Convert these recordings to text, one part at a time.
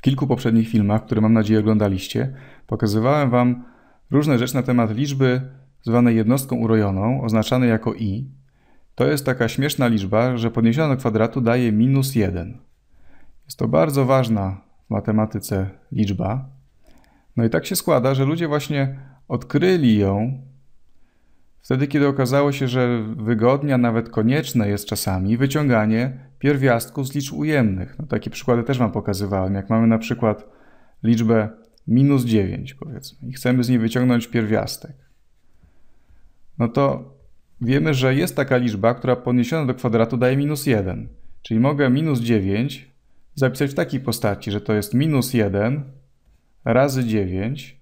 W kilku poprzednich filmach, które mam nadzieję oglądaliście, pokazywałem Wam różne rzeczy na temat liczby zwanej jednostką urojoną, oznaczanej jako i. To jest taka śmieszna liczba, że podniesiona do kwadratu daje minus 1. Jest to bardzo ważna w matematyce liczba. No i tak się składa, że ludzie właśnie odkryli ją wtedy, kiedy okazało się, że wygodnie, a nawet konieczne jest czasami wyciąganie pierwiastków z liczb ujemnych. No, takie przykłady też Wam pokazywałem. Jak mamy na przykład liczbę minus 9, powiedzmy, i chcemy z niej wyciągnąć pierwiastek, no to wiemy, że jest taka liczba, która podniesiona do kwadratu daje minus 1. Czyli mogę minus 9 zapisać w takiej postaci, że to jest minus 1 razy 9.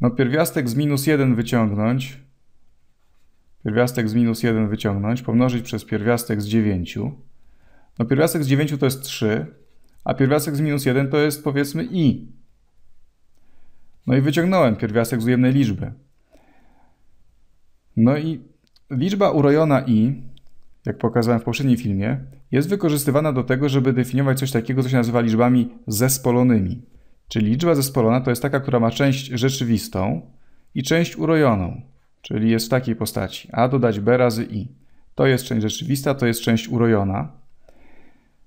No pierwiastek z minus 1 wyciągnąć pierwiastek z minus 1 wyciągnąć, pomnożyć przez pierwiastek z 9. No pierwiastek z 9 to jest 3, a pierwiastek z minus 1 to jest powiedzmy i. No i wyciągnąłem pierwiastek z ujemnej liczby. No i liczba urojona i, jak pokazałem w poprzednim filmie, jest wykorzystywana do tego, żeby definiować coś takiego, co się nazywa liczbami zespolonymi. Czyli liczba zespolona to jest taka, która ma część rzeczywistą i część urojoną czyli jest w takiej postaci. A dodać B razy I. To jest część rzeczywista, to jest część urojona.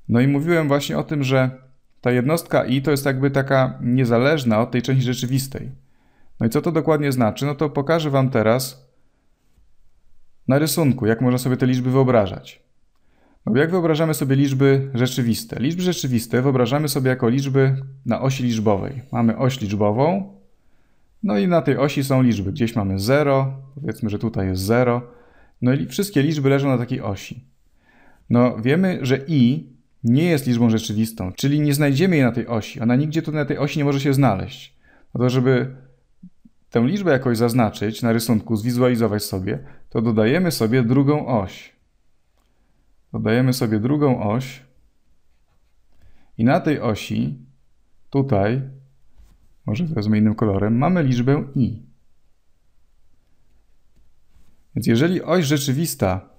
No i mówiłem właśnie o tym, że ta jednostka I to jest jakby taka niezależna od tej części rzeczywistej. No i co to dokładnie znaczy? No to pokażę Wam teraz na rysunku, jak można sobie te liczby wyobrażać. No bo jak wyobrażamy sobie liczby rzeczywiste? Liczby rzeczywiste wyobrażamy sobie jako liczby na osi liczbowej. Mamy oś liczbową, no i na tej osi są liczby. Gdzieś mamy 0, powiedzmy, że tutaj jest 0. No i wszystkie liczby leżą na takiej osi. No wiemy, że i nie jest liczbą rzeczywistą, czyli nie znajdziemy jej na tej osi. Ona nigdzie tu na tej osi nie może się znaleźć. No to żeby tę liczbę jakoś zaznaczyć na rysunku, zwizualizować sobie, to dodajemy sobie drugą oś. Dodajemy sobie drugą oś i na tej osi, tutaj, może wezmę innym kolorem, mamy liczbę i. Więc jeżeli oś rzeczywista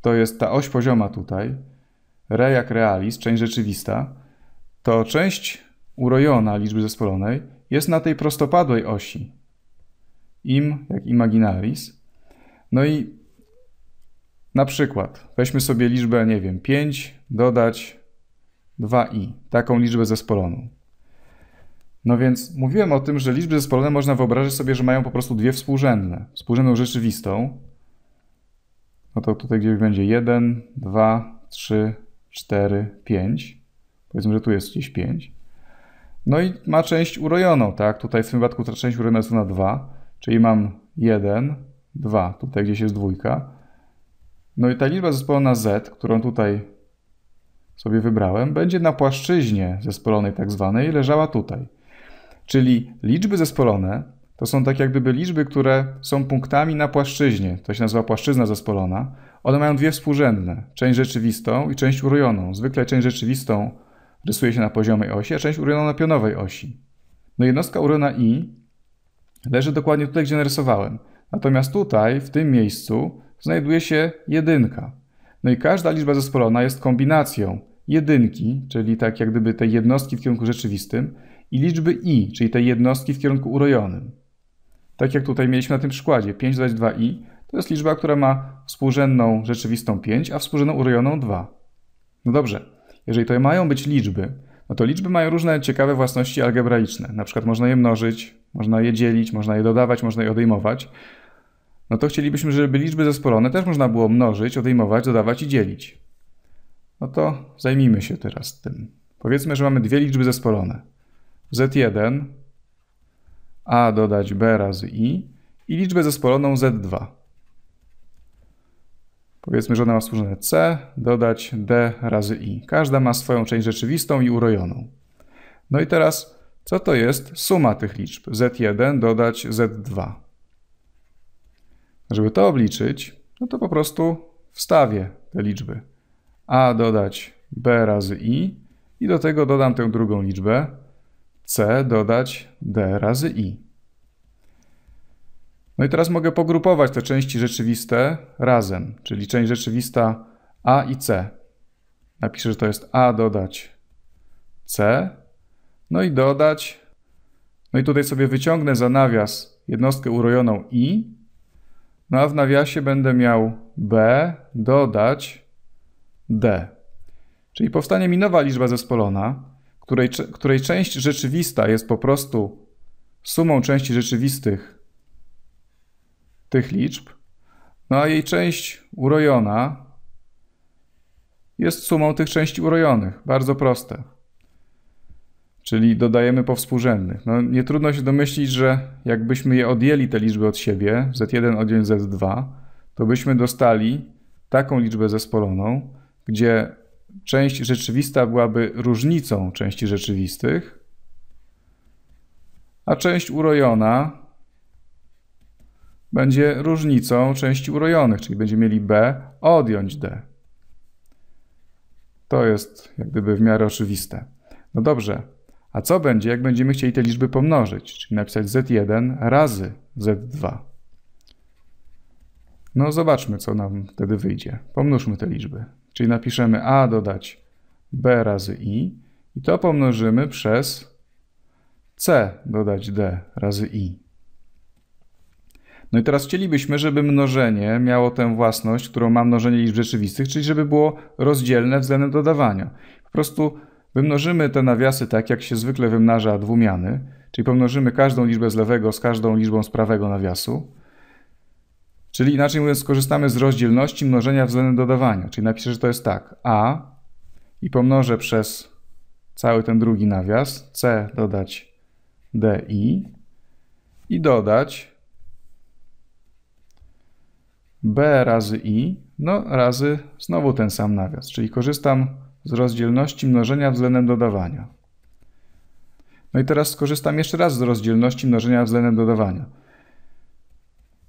to jest ta oś pozioma tutaj, re jak realis, część rzeczywista, to część urojona liczby zespolonej jest na tej prostopadłej osi, im jak imaginaris. No i na przykład weźmy sobie liczbę, nie wiem, 5, dodać 2i, taką liczbę zespoloną. No więc mówiłem o tym, że liczby zespolone można wyobrazić sobie, że mają po prostu dwie współrzędne. Współrzędną rzeczywistą, no to tutaj gdzieś będzie 1, 2, 3, 4, 5. Powiedzmy, że tu jest gdzieś 5. No i ma część urojoną, tak? Tutaj w tym wypadku ta część urojona jest na 2, czyli mam 1, 2, tutaj gdzieś jest dwójka. No i ta liczba zespolona z, którą tutaj sobie wybrałem, będzie na płaszczyźnie zespolonej tak zwanej leżała tutaj. Czyli liczby zespolone to są tak jak gdyby liczby, które są punktami na płaszczyźnie. To się nazywa płaszczyzna zespolona. One mają dwie współrzędne, część rzeczywistą i część urojoną. Zwykle część rzeczywistą rysuje się na poziomej osi, a część urojoną na pionowej osi. No jednostka urojona i leży dokładnie tutaj, gdzie narysowałem. Natomiast tutaj, w tym miejscu, znajduje się jedynka. No i każda liczba zespolona jest kombinacją jedynki, czyli tak jak gdyby te jednostki w kierunku rzeczywistym i liczby i, czyli te jednostki w kierunku urojonym. Tak jak tutaj mieliśmy na tym przykładzie, 5 dodać 2i to jest liczba, która ma współrzędną rzeczywistą 5, a współrzędną urojoną 2. No dobrze, jeżeli to mają być liczby, no to liczby mają różne ciekawe własności algebraiczne. Na przykład można je mnożyć, można je dzielić, można je dodawać, można je odejmować. No to chcielibyśmy, żeby liczby zespolone też można było mnożyć, odejmować, dodawać i dzielić. No to zajmijmy się teraz tym. Powiedzmy, że mamy dwie liczby zespolone. Z1 a dodać b razy i i liczbę zespoloną z2. Powiedzmy, że ona ma współrzędne c, dodać d razy i. Każda ma swoją część rzeczywistą i urojoną. No i teraz, co to jest suma tych liczb? z1 dodać z2. Żeby to obliczyć, no to po prostu wstawię te liczby a dodać b razy i i do tego dodam tę drugą liczbę c dodać d razy i. No i teraz mogę pogrupować te części rzeczywiste razem, czyli część rzeczywista a i c. Napiszę, że to jest a dodać c, no i dodać, no i tutaj sobie wyciągnę za nawias jednostkę urojoną i, no a w nawiasie będę miał b dodać D. Czyli powstanie mi nowa liczba zespolona, której, której część rzeczywista jest po prostu sumą części rzeczywistych tych liczb, no a jej część urojona jest sumą tych części urojonych. Bardzo proste. Czyli dodajemy po współrzędnych. No, nie trudno się domyślić, że jakbyśmy je odjęli, te liczby od siebie, z1 odjąć z2, to byśmy dostali taką liczbę zespoloną, gdzie część rzeczywista byłaby różnicą części rzeczywistych, a część urojona będzie różnicą części urojonych, czyli będziemy mieli B odjąć D. To jest jak gdyby w miarę oczywiste. No dobrze, a co będzie, jak będziemy chcieli te liczby pomnożyć? Czyli napisać z1 razy z2. No zobaczmy, co nam wtedy wyjdzie. Pomnóżmy te liczby. Czyli napiszemy a dodać b razy i i to pomnożymy przez c dodać d razy i. No i teraz chcielibyśmy, żeby mnożenie miało tę własność, którą ma mnożenie liczb rzeczywistych, czyli żeby było rozdzielne względem dodawania. Po prostu wymnożymy te nawiasy tak, jak się zwykle wymnaża dwumiany, czyli pomnożymy każdą liczbę z lewego z każdą liczbą z prawego nawiasu. Czyli inaczej mówiąc, skorzystamy z rozdzielności mnożenia względem dodawania. Czyli napiszę, że to jest tak. A i pomnożę przez cały ten drugi nawias. C dodać DI i dodać B razy I, no razy znowu ten sam nawias. Czyli korzystam z rozdzielności mnożenia względem dodawania. No i teraz skorzystam jeszcze raz z rozdzielności mnożenia względem dodawania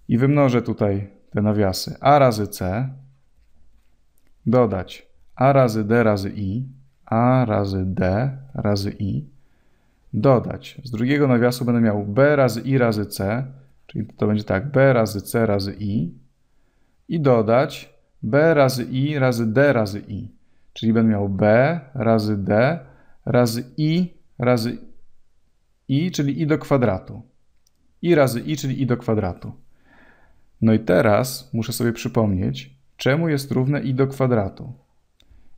i wymnożę tutaj te nawiasy a razy c, dodać a razy d razy i, a razy d razy i, dodać z drugiego nawiasu będę miał b razy i razy c, czyli to będzie tak b razy c razy i i dodać b razy i razy d razy i, czyli będę miał b razy d razy i razy i, czyli i do kwadratu. i razy i, czyli i do kwadratu. No i teraz muszę sobie przypomnieć, czemu jest równe i do kwadratu.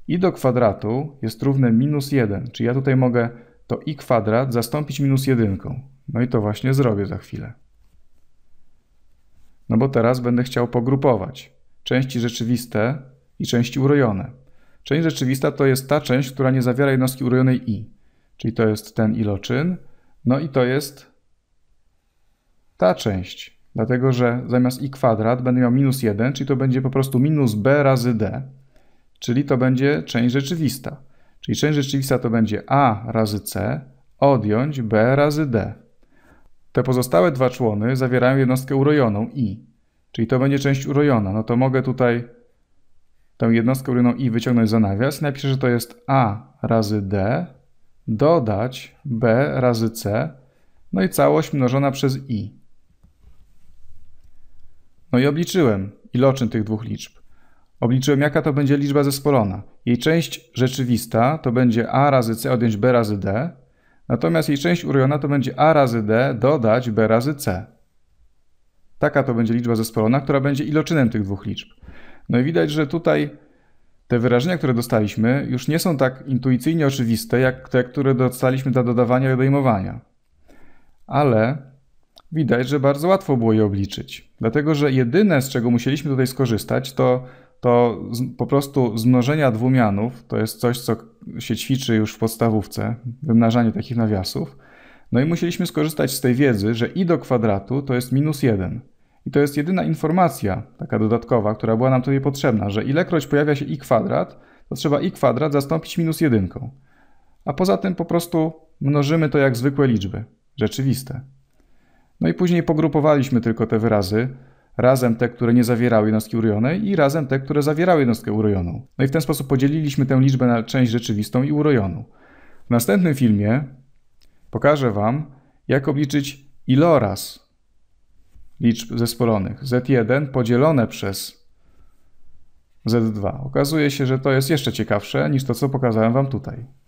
i do kwadratu jest równe minus 1, czyli ja tutaj mogę to i kwadrat zastąpić minus 1. No i to właśnie zrobię za chwilę. No bo teraz będę chciał pogrupować części rzeczywiste i części urojone. Część rzeczywista to jest ta część, która nie zawiera jednostki urojonej i, czyli to jest ten iloczyn, no i to jest ta część, Dlatego, że zamiast i kwadrat będę miał minus 1, czyli to będzie po prostu minus b razy d, czyli to będzie część rzeczywista. Czyli część rzeczywista to będzie a razy c odjąć b razy d. Te pozostałe dwa człony zawierają jednostkę urojoną i, czyli to będzie część urojona. No to mogę tutaj tę jednostkę urojoną i wyciągnąć za nawias. Napiszę, że to jest a razy d dodać b razy c, no i całość mnożona przez i. No i obliczyłem iloczyn tych dwóch liczb. Obliczyłem, jaka to będzie liczba zespolona. Jej część rzeczywista to będzie a razy c odjąć b razy d, natomiast jej część urojona to będzie a razy d dodać b razy c. Taka to będzie liczba zespolona, która będzie iloczynem tych dwóch liczb. No i widać, że tutaj te wyrażenia, które dostaliśmy, już nie są tak intuicyjnie oczywiste, jak te, które dostaliśmy dla dodawania i odejmowania. Ale widać, że bardzo łatwo było je obliczyć. Dlatego, że jedyne, z czego musieliśmy tutaj skorzystać, to, to z, po prostu zmnożenia dwumianów, to jest coś, co się ćwiczy już w podstawówce, wymnażanie takich nawiasów. No i musieliśmy skorzystać z tej wiedzy, że i do kwadratu to jest minus 1. I to jest jedyna informacja, taka dodatkowa, która była nam tutaj potrzebna, że ilekroć pojawia się i kwadrat, to trzeba i kwadrat zastąpić minus jedynką. A poza tym po prostu mnożymy to jak zwykłe liczby, rzeczywiste. No i później pogrupowaliśmy tylko te wyrazy, razem te, które nie zawierały jednostki urojonej i razem te, które zawierały jednostkę urojoną. No i w ten sposób podzieliliśmy tę liczbę na część rzeczywistą i urojoną. W następnym filmie pokażę Wam, jak obliczyć iloraz liczb zespolonych z1 podzielone przez z2. Okazuje się, że to jest jeszcze ciekawsze niż to, co pokazałem Wam tutaj.